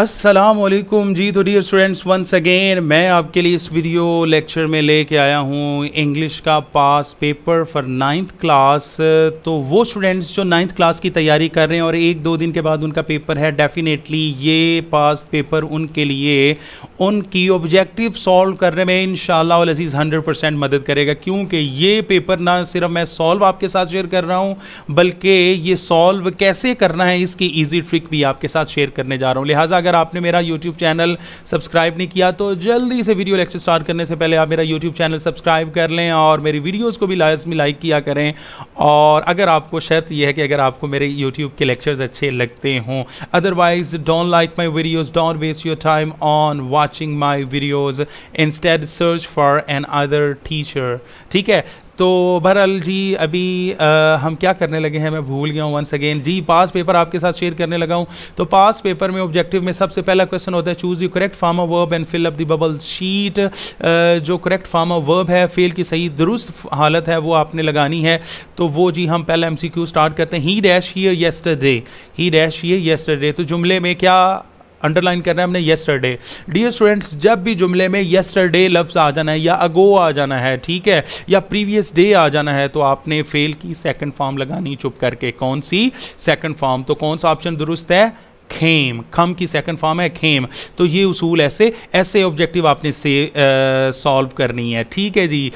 असलकुम जी तो dear students once again मैं आपके लिए इस वीडियो लेक्चर में लेके आया हूँ इंग्लिश का past paper for ninth class तो वो स्टूडेंट्स जो नाइन्थ क्लास की तैयारी कर रहे हैं और एक दो दिन के बाद उनका पेपर है डेफिनेटली ये पास पेपर उनके लिए उनकी ऑब्जेक्टिव सॉल्व करने में इन शजीज़ हंड्रेड परसेंट मदद करेगा क्योंकि ये पेपर ना सिर्फ मैं सॉल्व आपके साथ शेयर कर रहा हूँ बल्कि ये सॉल्व कैसे करना है इसकी ईजी ट्रिक भी आपके साथ शेयर करने जा रहा हूँ लिहाजा अगर आपने मेरा यूट्यूब चैनल सब्सक्राइब नहीं किया तो जल्दी से वीडियो लेक्चर स्टार्ट करने से पहले आप मेरा यूट्यूब चैनल सब्सक्राइब कर लें और मेरी वीडियोज़ को भी लाजमी लाइक किया करें और अगर आपको शर्त यह है कि अगर आपको मेरे यूट्यूब के लेक्चर्स अच्छे लगते हों otherwise don't like my videos don't waste your time on watching my videos instead search for an other teacher ठीक है तो बहरअल जी अभी आ, हम क्या करने लगे हैं मैं भूल गया हूँ वंस अगेन जी पास पेपर आपके साथ शेयर करने लगा हूँ तो पास पेपर में ऑब्जेक्टिव में सबसे पहला क्वेश्चन होता है choose you correct form of verb and fill up the bubble sheet जो करेक्ट फार्म ऑफ वर्ब है फेल की सही दुरुस्त हालत है वो आपने लगानी है तो वो जी हम पहला एम स्टार्ट करते हैं he dash here yesterday he dash here yester तो जुमले में क्या अंडरलाइन करना है हमने येस्टरडे डियर स्टूडेंट्स जब भी जुमले में येस्टरडे लफ्ज़ आ जाना है या अगो आ जाना है ठीक है या प्रीवियस डे आ जाना है तो आपने फेल की सेकंड फॉर्म लगानी चुप करके कौन सी सेकंड फॉर्म तो कौन सा ऑप्शन दुरुस्त है खेम कम की सेकंड फॉर्म है खेम तो ये उसूल ऐसे ऐसे ऑब्जेक्टिव आपने से सॉल्व करनी है ठीक है जी आ,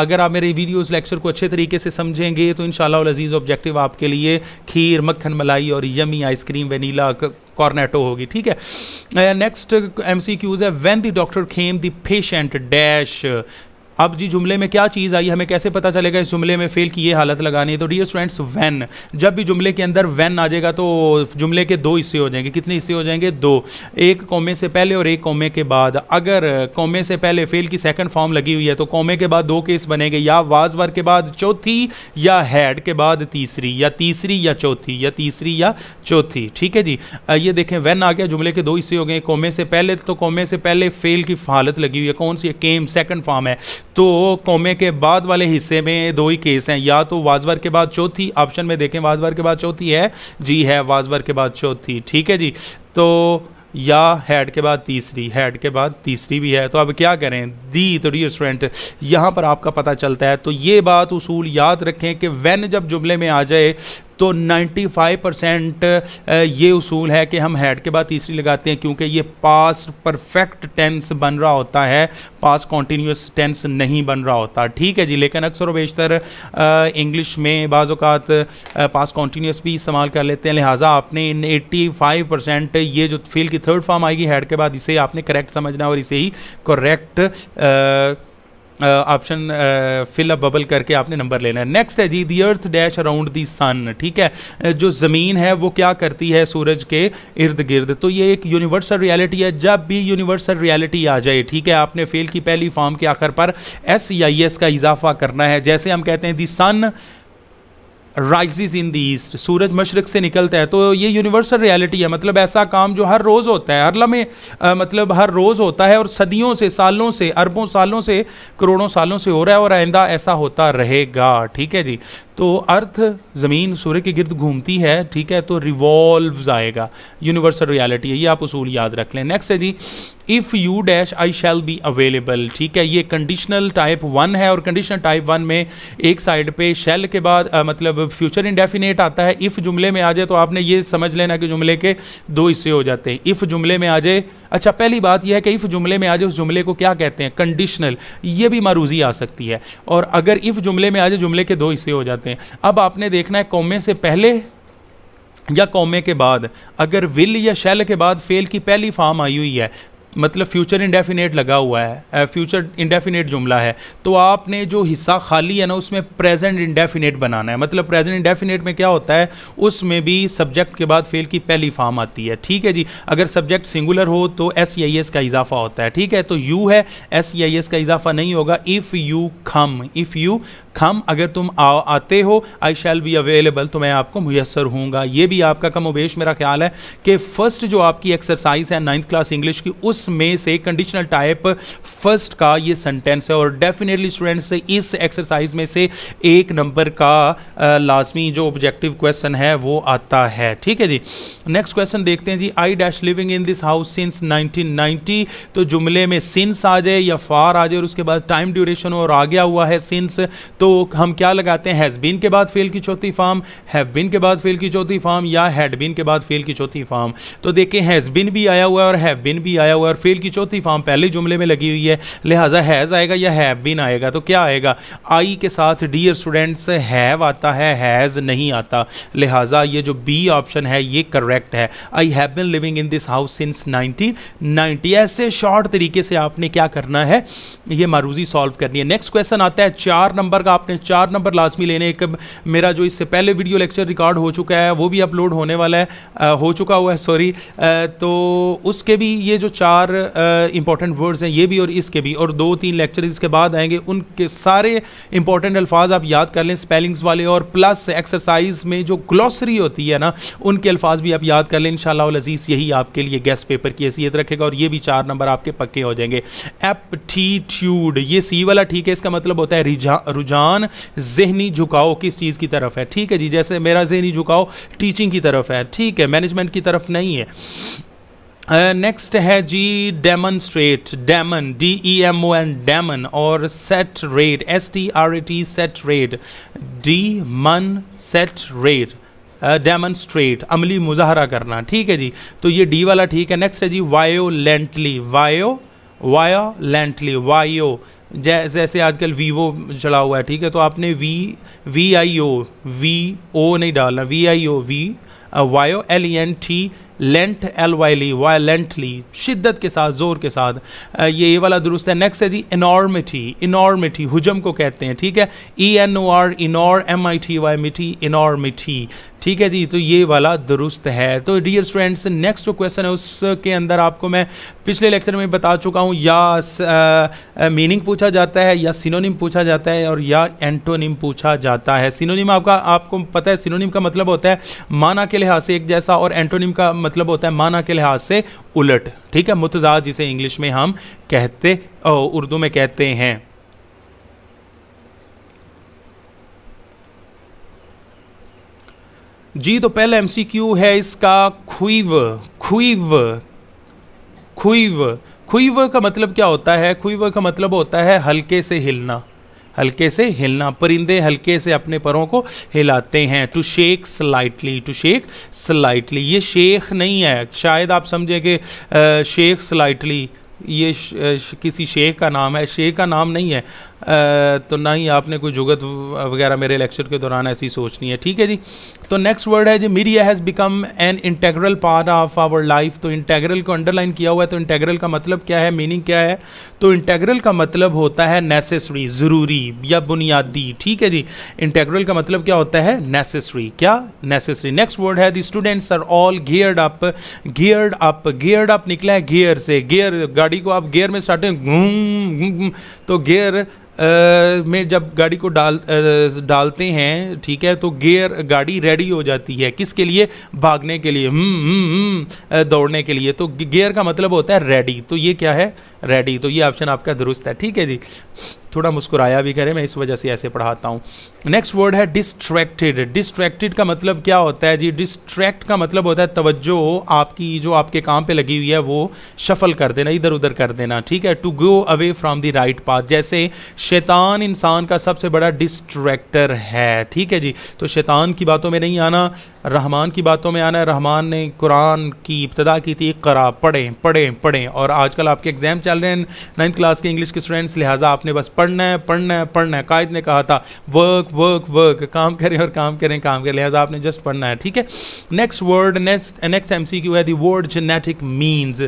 अगर आप मेरे वीडियोस लेक्चर को अच्छे तरीके से समझेंगे तो इन अजीज़ ऑब्जेक्टिव आपके लिए खीर मक्खन मलाई और यमी आइसक्रीम वनीला कॉर्नेटो होगी ठीक है नेक्स्ट एम है when the doctor came the patient dash अब जी जुमले में क्या चीज़ आई हमें कैसे पता चलेगा इस जुमले में फेल की ये हालत लगानी है तो डियर स्टूडेंट्स वैन जब भी जुमले के अंदर वैन आ जाएगा तो जुमले के दो हिस्से हो जाएंगे कितने हिस्से हो जाएंगे दो एक कौमे से पहले और एक कौमे के बाद अगर कौमे से पहले फेल की सेकंड फॉर्म लगी हुई है तो कौमे के बाद दो केस बनेंगे या वाजवर के बाद चौथी या हैड के बाद तीसरी या तीसरी या चौथी या तीसरी या चौथी ठीक है जी ये देखें वैन आ गया जुमले के दो हिस्से हो गए कौमे से पहले तो कौमे से पहले फेल की हालत लगी हुई है कौन सी केम सेकंड फॉर्म है तो कौमे के बाद वाले हिस्से में दो ही केस हैं या तो वाजवर के बाद चौथी ऑप्शन में देखें वाजवर के बाद चौथी है जी है वाजवर के बाद चौथी ठीक है जी तो या हेड के बाद तीसरी हेड के बाद तीसरी भी है तो अब क्या करें दी तो डी स्टूडेंट यहाँ पर आपका पता चलता है तो ये बात उसूल याद रखें कि वैन जब जुमले में आ जाए तो 95 परसेंट ये उसूल है कि हम हेड के बाद तीसरी लगाते हैं क्योंकि ये पास परफेक्ट टेंस बन रहा होता है पास कॉन्टीन्यूस टेंस नहीं बन रहा होता ठीक है जी लेकिन अक्सर वेशतर इंग्लिश में बाज़ात पास कॉन्टीन्यूस भी इस्तेमाल कर लेते हैं लिहाजा आपने इन फाइव परसेंट ये जो फील की थर्ड फॉर्म आएगी हेड के बाद इसे आपने करेक्ट समझना और इसे ही correct option fill up bubble करके आपने नंबर लेना है नेक्स्ट है जी दी अर्थ डैश अराउंड दी सन ठीक है जो ज़मीन है वो क्या करती है सूरज के इर्द गिर्द तो ये एक यूनिवर्सल रियलिटी है जब भी यूनिवर्सल रियलिटी आ जाए ठीक है आपने फेल की पहली फॉर्म के आखिर पर एस या एस का इजाफा करना है जैसे हम कहते हैं the sun rises in the east सूरज मशरक से निकलता है तो ये यूनिवर्सल रियलिटी है मतलब ऐसा काम जो हर रोज़ होता है हर लम्हे मतलब हर रोज़ होता है और सदियों से सालों से अरबों सालों से करोड़ों सालों से हो रहा है और आइंदा ऐसा होता रहेगा ठीक है जी तो अर्थ ज़मीन सूर्य के गिर्द घूमती है ठीक है तो रिवॉल्व आएगा यूनिवर्सल रियलिटी है ये आप उसूल याद रख लें नेक्स्ट है जी if you dash I shall be available ठीक है ये कंडीशनल टाइप वन है और कंडीशनल टाइप वन में एक साइड पे शैल के बाद आ, मतलब फ्यूचर इंडेफिनेट आता है इफ़ जुमले में आ जाए तो आपने ये समझ लेना कि जुमले के दो हिस्से हो जाते हैं इफ़ जुमले में आ जाए अच्छा पहली बात यह है कि इफ़ जुमले में आ जाए उस जुमले को क्या कहते हैं कंडीशनल ये भी मारूजी आ सकती है और अगर इफ़ जुमले में आ जाए जुमले के दो हिस्से हो जाते चुके हैं अब आपने देखना है कौमे से पहले या कौमे के बाद अगर विल या शैल के बाद फेल की पहली फॉर्म आई हुई है मतलब फ्यूचर इंडेफिनेट लगा हुआ है फ्यूचर इंडेफिनेट जुमला है तो आपने जो हिस्सा खाली है ना उसमें प्रेजेंट इंडेफिनेट बनाना है मतलब प्रेजेंट इंडेफिनेट में क्या होता है उसमें भी सब्जेक्ट के बाद फेल की पहली फॉर्म आती है ठीक है जी अगर सब्जेक्ट सिंगुलर हो तो एस आई एस का इजाफा होता है ठीक है तो यू है एस आई एस का इजाफा नहीं होगा if you come if you come अगर तुम आ, आते हो आई शैल बी अवेलेबल तो मैं आपको मुयसर हूँगा ये भी आपका कमोबेश मेरा ख्याल है कि फ़र्स्ट जो आपकी एक्सरसाइज है नाइन्थ क्लास इंग्लिश की उस सेंटेंस में से कंडीशनल टाइप फर्स्ट का ये सेंटेंस है और डेफिनेटली स्टूडेंट्स इस एक्सरसाइज में से एक नंबर का लाजमी जो ऑब्जेक्टिव क्वेश्चन है वो आता है ठीक है जी नेक्स्ट क्वेश्चन देखते हैं जी I dash living in this house since 1990 तो जुमले में सिंस आ जाए या फार आ जाए और उसके बाद टाइम ड्यूरेशन और आ गया हुआ है सिंस तो हम क्या लगाते हैं हैज़ बीन के बाद फेल की चौथी फार्म हैव बीन के बाद फेल की चौथी फार्म या हैड बीन के बाद फेल की चौथी फार्म तो देखिए हैज़ बीन भी आया हुआ है और हैव बीन भी आया हुआ और फेल की चौथी फॉर्म पहले जुमले में लगी हुई है लिहाजा हैज़ आएगा या हैव बिन आएगा तो क्या आएगा आई के साथ डियर स्टूडेंट्स हैव आता है हैज़ नहीं आता लिहाजा ये जो बी ऑप्शन है ये करेक्ट है I have been living in this house since nineteen ऐसे शॉर्ट तरीके से आपने क्या करना है ये मारूजी सॉल्व करनी है नेक्स्ट क्वेश्चन आता है चार नंबर का आपने चार नंबर लाजमी लेने एक मेरा जो इससे पहले वीडियो लेक्चर रिकॉर्ड हो चुका है वो भी अपलोड होने वाला है आ, हो चुका हुआ है सॉरी तो उसके भी ये जो चार चार इंपॉर्टेंट वर्ड्स हैं ये भी और इसके भी और दो तीन लेक्चर इसके बाद आएंगे उनके सारे इंपॉर्टेंट अल्फाज आप याद कर लें स्पेलिंग्स वाले और प्लस एक्सरसाइज में जो ग्लॉसरी होती है ना उनके अल्फाज भी आप याद कर लें इन शजीज़ यही आपके लिए गेस्ट पेपर की हैसीयत रखेगा और ये भी चार नंबर आपके पक्के हो जाएंगे एप्टीट्यूड ये सी वाला ठीक है इसका मतलब होता है रुझान जहनी झुकाव किस चीज़ की तरफ है ठीक है जी जैसे मेरा जहनी झुकाव टीचिंग की तरफ है ठीक है मैनेजमेंट की तरफ नहीं है नेक्स्ट uh, है जी demonstrate demon D E M O N demon और strate S T R A T strate demon strate demonstrate अमली मुजाहरा करना ठीक है जी तो ये डी वाला ठीक है नेक्स्ट है जी वायोलेंटली वायो वायोलेंटली वायो जैसे आजकल वीवो चला हुआ है ठीक है तो आपने V V I O V O नहीं डालना V I O V vio L E N T lent L Y ly Y शिद्दत के साथ ज़ोर के साथ ये ये वाला दुरुस्त है नेक्स्ट है जी इनॉर्मिटी इनॉर्मिटी हुजम को कहते हैं ठीक है E N O R enor M I T Y mity enormity ठीक है जी तो ये वाला दुरुस्त है तो डियर स्टूडेंट्स नेक्स्ट जो क्वेश्चन है उसके अंदर आपको मैं पिछले लेक्चर में बता चुका हूँ या मीनिंग पूछा जाता है या सिनोनिम पूछा जाता है और या एंटोनिम पूछा जाता है सिनोनिम आपका आपको पता है सिनोनिम का मतलब होता है माना के लिहाज से एक जैसा और एंटोनिम का मतलब होता है माना के लिहाज से उलट ठीक है मुतजा जिसे इंग्लिश में हम कहते उर्दू में कहते हैं जी तो पहला एमसीक्यू है इसका खुईव खुईव खुईव खुईव का मतलब क्या होता है खुईव का मतलब होता है हल्के से हिलना हल्के से हिलना परिंदे हल्के से अपने परों को हिलाते हैं to shake slightly to shake slightly ये शेख नहीं है शायद आप समझें कि शेख स्लाइटली ये श, श, किसी शेख का नाम है शेख का नाम नहीं है तो ना ही आपने कोई जुगत वगैरह मेरे लेक्चर के दौरान ऐसी सोचनी है ठीक है जी तो नेक्स्ट वर्ड है जी media has become an integral part of our life तो इंटेग्रल को अंडरलाइन किया हुआ है तो इंटेग्रल का मतलब क्या है मीनिंग क्या है तो इंटेग्रल का मतलब होता है नेसेसरी ज़रूरी या बुनियादी ठीक है जी इंटेग्रल का मतलब क्या होता है नेसेसरी क्या नेसेसरी नेक्स्ट वर्ड है the students are all geared up geared up geared up निकला है गियर से गियर गाड़ी को आप गियर में स्टार्ट घूम तो गियर में जब गाड़ी को डाल आ, डालते हैं ठीक है तो गियर गाड़ी रेडी हो जाती है किसके लिए भागने के लिए हम हम्म, हम्म, हम्म, दौड़ने के लिए तो गियर का मतलब होता है रेडी तो ये क्या है रेडी तो ये ऑप्शन आपका दुरुस्त है ठीक है जी थोड़ा मुस्कुराया भी करें मैं इस वजह से ऐसे पढ़ाता हूँ नेक्स्ट वर्ड है डिस्ट्रैक्टेड डिस्ट्रैक्टेड का मतलब क्या होता है जी डिस्ट्रैक्ट का मतलब होता है तवज्जो आपकी जो आपके काम पे लगी हुई है वो शफल कर देना इधर उधर कर देना ठीक है to go away from the right path जैसे शैतान इंसान का सबसे बड़ा डिस्ट्रैक्टर है ठीक है जी तो शैतान की बातों में नहीं आना रहमान की बातों में आना रहमान ने कुरान की इब्तदा की थी करा पढ़ें पढ़ें पढ़ें और आजकल आपके एग्ज़ाम चल रहे हैं नाइन्थ क्लास के इंग्लिश के स्टूडेंट्स लिहाजा आपने बस पढ़ पढ़ना है पढ़ना है पढ़ना है कायद ने कहा था वर्क वर्क वर्क काम करें और काम करें काम करें लिहाजा आपने जस्ट पढ़ना है ठीक है next word next next M C Q है the word genetic means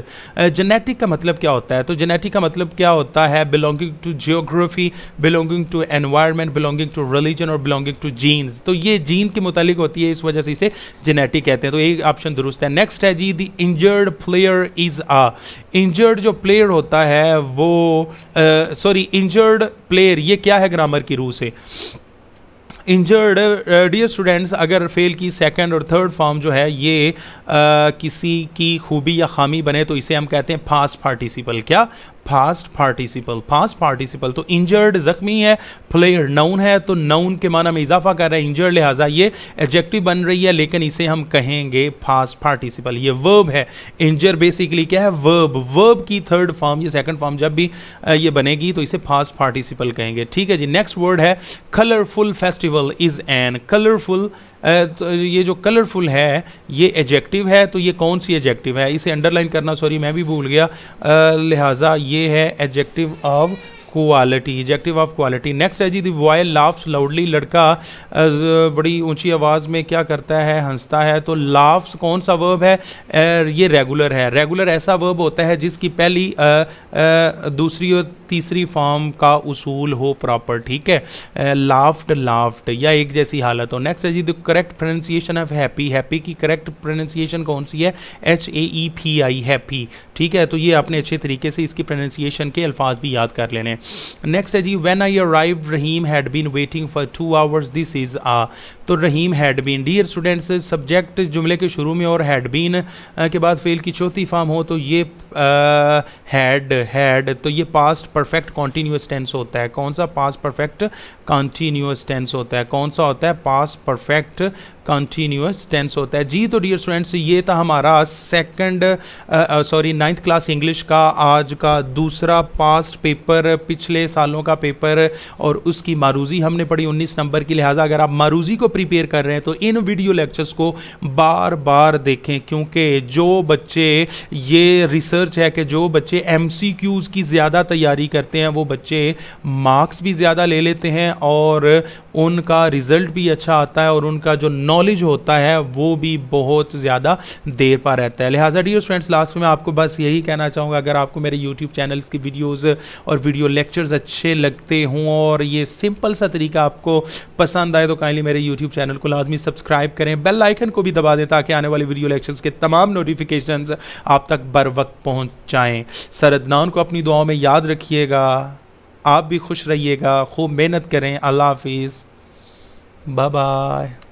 genetic का मतलब क्या होता है तो जेनेटिक का मतलब क्या होता है belonging to geography belonging to environment belonging to religion और बिलोंगिंग टू जीन्स तो ये जीन के मुतालिक होती है इस वजह से इसे जेनेटिक कहते हैं तो एक ऑप्शन दुरुस्त है नेक्स्ट है जी द इंजर्ड प्लेयर इज़ आ इंजर्ड जो प्लेयर होता है वो सॉरी इंजर्ड प्लेयर ये क्या है ग्रामर की रूह से इंजर्ड डियर स्टूडेंट्स अगर फेल की सेकंड और थर्ड फॉर्म जो है ये आ, uh, किसी की खूबी या खामी बने तो इसे हम कहते हैं फास्ट पार्टिसिपल क्या फास्ट पार्टिसिपल फास्ट पार्टिसिपल तो इंजर्ड जख्मी है प्लेयर नाउन है तो नाउन के माना में इजाफा कर रहा है इंजर्ड लिहाजा ये एडजेक्टिव बन रही है लेकिन इसे हम कहेंगे फास्ट पार्टिसिपल ये वर्ब है इंजर बेसिकली क्या है वर्ब वर्ब की थर्ड फॉर्म या सेकंड फॉर्म जब भी ये बनेगी तो इसे फास्ट पार्टिसिपल कहेंगे ठीक है जी नेक्स्ट वर्ड है colourful festival is an colourful तो ये जो कलरफुल है ये एजेक्टिव है तो ये कौन सी एजेक्टिव है इसे अंडरलाइन करना सॉरी मैं भी भूल गया लिहाजा ये है adjective of quality adjective of quality next है जी द बॉय लाफ्स लाउडली लड़का बड़ी ऊंची आवाज़ में क्या करता है हंसता है तो लाफ्स कौन सा वर्ब है ये रेगुलर है रेगुलर ऐसा वर्ब होता है जिसकी पहली आ, आ, दूसरी और तीसरी फॉर्म का उसूल हो प्रॉपर ठीक है लाफ्ट लाफ्ट या एक जैसी हालत हो नेक्स्ट है जी the correct pronunciation of happy happy की करेक्ट प्रोनाउंसिएशन कौन सी है H A E P I happy ठीक है तो ये आपने अच्छे तरीके से इसकी प्रोनाउंसिएशन के अल्फाज भी याद कर लेने नेक्स्ट है जी when I arrive Rahim had been waiting for two hours this is आ तो Rahim had been dear students subject जुमले के शुरू में और हैड बीन के बाद फेल की चौथी फार्म हो तो ये हैड हैड तो ये पास्ट परफेक्ट कॉन्टीन्यूस टेंस होता है कौन सा पास्ट परफेक्ट कॉन्टीन्यूस टेंस होता है कौन सा होता है पास्ट परफेक्ट कॉन्टीन्यूस टेंस होता है जी तो डियर स्टूडेंट्स ये था हमारा second sorry ninth class English का आज का दूसरा पास्ट पेपर पिछले सालों का पेपर और उसकी मारूजी हमने पढ़ी उन्नीस नंबर की लिहाजा अगर आप मारूजी को प्रिपेयर कर रहे हैं तो इन वीडियो लेक्चर्स को बार बार देखें क्योंकि जो बच्चे ये रिसर्च है कि जो बच्चे एम की ज़्यादा तैयारी करते हैं वो बच्चे मार्क्स भी ज़्यादा ले लेते हैं और उनका रिज़ल्ट भी अच्छा आता है और उनका जो नॉ नॉलेज होता है वो भी बहुत ज़्यादा देर पा रहता है लिहाजा डियर फ्रेंड्स लास्ट में आपको बस यही कहना चाहूँगा अगर आपको मेरे यूट्यूब चैनल्स की वीडियोज़ और वीडियो लेक्चर्स अच्छे लगते हों और ये सिंपल सा तरीका आपको पसंद आए तो काइंडली मेरे यूट्यूब चैनल को लाजमी सब्सक्राइब करें बेल आइकन को भी दबा दें ताकि आने वाले वीडियो लेक्चर्स के तमाम नोटिफिकेशन आप तक बर वक्त पहुँच जाएँ सर को अपनी दुआओं में याद रखिएगा आप भी खुश रहिएगा खूब मेहनत करें अल्लाह हाफिज़ बाय बाय